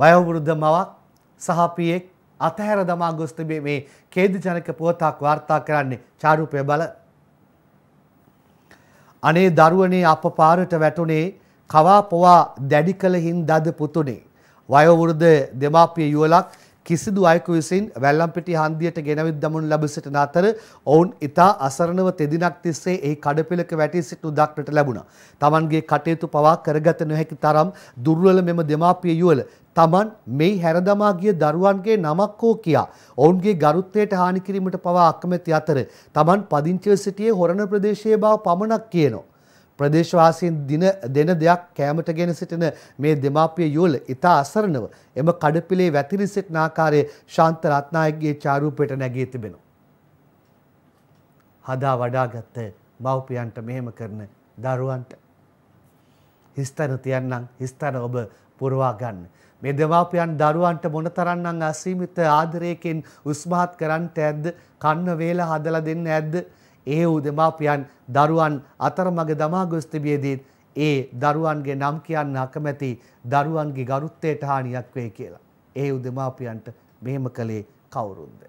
වයවෘද්ධ මවක් සහ පියෙක් අතහැර දමා ගොස් තිබේ මේ ඛේදජනක පුවතක් වාර්තා කරන්නේ චාරූපය බල අනේ දරුවනේ අප පාරට වැටුනේ කවා පොවා දැඩි කලින් දද පුතුනේ වයවෘද්ධ දෙමාපිය යුවලක් කිසිදු අයෙකු විසින් වැල්ලම්පිටි හන්දියට ගෙනවිත් දමනු ලැබ සිටින අතර ඔවුන් ඉතා අසරණව තෙදිනක් තිස්සේ එහි කඩපිලක වැටී සිටිනු දක්නට ලැබුණා. තමන්ගේ කටයුතු පවා කරගත නොහැකි තරම් දුර්වල මෙම දෙමාපිය යුවල තමන් මේ හැරදමා ගිය දරුවන්ගේ නමක් හෝ කියා ඔවුන්ගේ ගරුත්වයට හානි කිරීමට පවා අකමැති අතර තමන් පදිංචිව සිටියේ හොරණ ප්‍රදේශයේ බව පමණක් කියනවා. ප්‍රදේශවාසීන් දින දෙන දෙයක් කෑමට ගෙන සිටින මේ දෙමාපිය යුවල ඉතා අසරණව එම කඩපිලේ වැතිරි සිටින ආකාරයේ ශාන්ත රත්නායකගේ චාරූපයට නැගී තිබෙනවා. හදා වඩාගත්ත මව්පියන්ට මෙහෙම කරන දරුවන්ට හිස්තන තියන්නම් හිස්තන ඔබ පුරවා ගන්න. මේ දෙමාපියන් දරුවන්ට මොනතරම්නම් අසීමිත ආදරයකින් උස්මහත් කරන්නට ඇද්ද? කන්න වේලා හදලා දෙන්න ඇද්ද? ඒ වූ දෙමාපියන් දරුවන් අතරමඟ දමා ගොස් තිබියදීත් ඒ දරුවන්ගේ නම් කියන්න අකමැති දරුවන්ගේ ගරුත්වයට හානියක් වේ කියලා. ඒ වූ දෙමාපියන්ට මෙහෙම කළේ කවුරුන්ද?